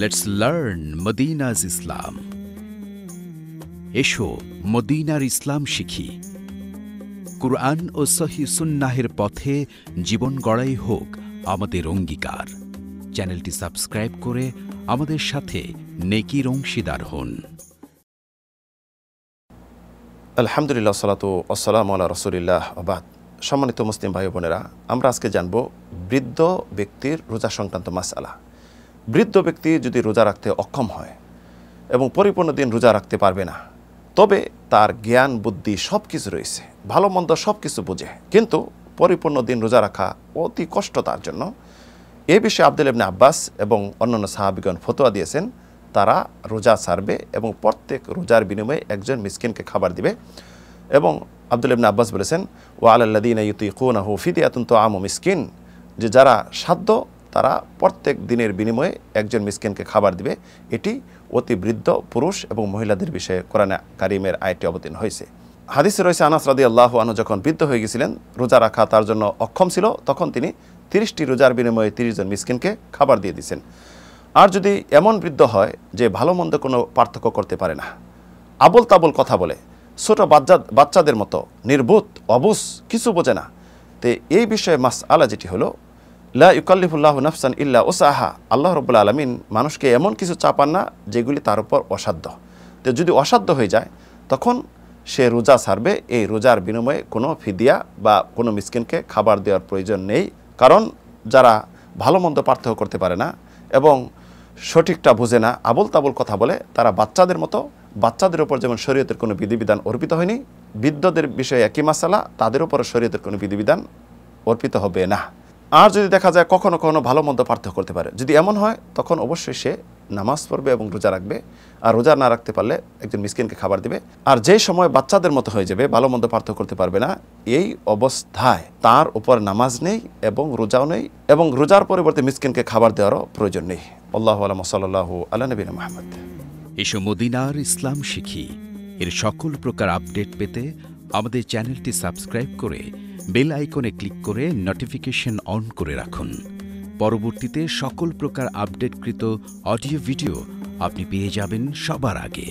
let's learn মদিনাজ ইসলাম এসো মদিনার ইসলাম শিখি কুরআন ও সহি সুন্নাহের পথে জীবন গড়াই হোক আমাদের অঙ্গীকার চ্যানেলটি সাবস্ক্রাইব করে আমাদের সাথে নেকির অংশীদার হন আলহামদুলিল্লাহ সালাতু আসসালাম আল্লাহ রসুলিল্লাহ আবাদ সম্মানিত মুসলিম ভাই বোনেরা আমরা আজকে জানব বৃদ্ধ ব্যক্তির রোজা সংক্রান্ত মাসালা বৃদ্ধ ব্যক্তি যদি রোজা রাখতে অক্ষম হয় এবং পরিপূর্ণ দিন রোজা রাখতে পারবে না তবে তার জ্ঞান বুদ্ধি সব কিছু রয়েছে ভালো মন্দ সব কিছু বোঝে কিন্তু পরিপূর্ণ দিন রোজা রাখা অতি কষ্ট তার জন্য এ বিষয়ে আবদুল ইবনে আব্বাস এবং অন্যান্য সাহাবিগণ ফতোয়া দিয়েছেন তারা রোজা ছাড়বে এবং প্রত্যেক রোজার বিনিময়ে একজন মিসকিনকে খাবার দিবে এবং আবদুল ইবনে আব্বাস বলেছেন ও আলাল্লাদিন ইউতি কুনা হুফিদি আতন্ত আম মিসকিন যে যারা সাধ্য তারা প্রত্যেক দিনের বিনিময়ে একজন মিসকিনকে খাবার দিবে এটি অতি বৃদ্ধ পুরুষ এবং মহিলাদের বিষয়ে কোরআনে কারিমের আয়টি অবতীর্ণ হয়েছে হাদিসে রয়েছে আনাস রাদি আল্লাহ আনু যখন বৃদ্ধ হয়ে গেছিলেন রোজা রাখা তার জন্য অক্ষম ছিল তখন তিনি তিরিশটি রোজার বিনিময়ে তিরিশ জন মিসকিনকে খাবার দিয়ে দিয়েছেন আর যদি এমন বৃদ্ধ হয় যে ভালো মন্দ কোনো পার্থক্য করতে পারে না আবল তাবল কথা বলে ছোটো বাচ্চা বাচ্চাদের মতো নির্বোধ অবুস কিছু বোঝে না তে এই বিষয়ে মাস আলা যেটি হলো লা ইউকাল্লিফুল্লাহ নফসান ইল্লা ওসাহা আল্লাহ রব্বুল আলমিন মানুষকে এমন কিছু চাপান না যেগুলি তার উপর অসাধ্য তো যদি অসাধ্য হয়ে যায় তখন সে রোজা সারবে এই রোজার বিনিময়ে কোনো ফিদিয়া বা কোনো মিসকিনকে খাবার দেওয়ার প্রয়োজন নেই কারণ যারা ভালো মন্দ পার্থক্য করতে পারে না এবং সঠিকটা বোঝে না আবল তাবল কথা বলে তারা বাচ্চাদের মতো বাচ্চাদের ওপর যেমন শরীয়তের কোনো বিধিবিধান অর্পিত হয়নি বৃদ্ধদের বিষয়ে একই মাসালা তাদের উপর শরীয়তের কোনো বিধিবিধান অর্পিত হবে না আর যদি দেখা যায় কখনো কখনো ভালো মন্দ পার্থক্য করতে পারে যদি এমন হয় তখন অবশ্যই সে নামাজ পড়বে এবং রোজা রাখবে আর রোজা না রাখতে পারলে একজন মিসকিনকে খাবার দিবে আর যে সময় বাচ্চাদের মতো হয়ে যাবে ভালো মন্দ পার্থক্য করতে পারবে না এই অবস্থায় তার উপর নামাজ নেই এবং রোজাও নেই এবং রোজার পরিবর্তে মিসকিনকে খাবার দেওয়ারও প্রয়োজন নেই আল্লাহ আলম সাল্লাহ আল্লাহ নবীন মাহমদ এসব মদিনার ইসলাম শিখি এর সকল প্রকার আপডেট পেতে আমাদের চ্যানেলটি সাবস্ক্রাইব করে বেল আইকনে ক্লিক করে নোটিফিকেশন অন করে রাখুন পরবর্তীতে সকল প্রকার আপডেটকৃত অডিও ভিডিও আপনি পেয়ে যাবেন সবার আগে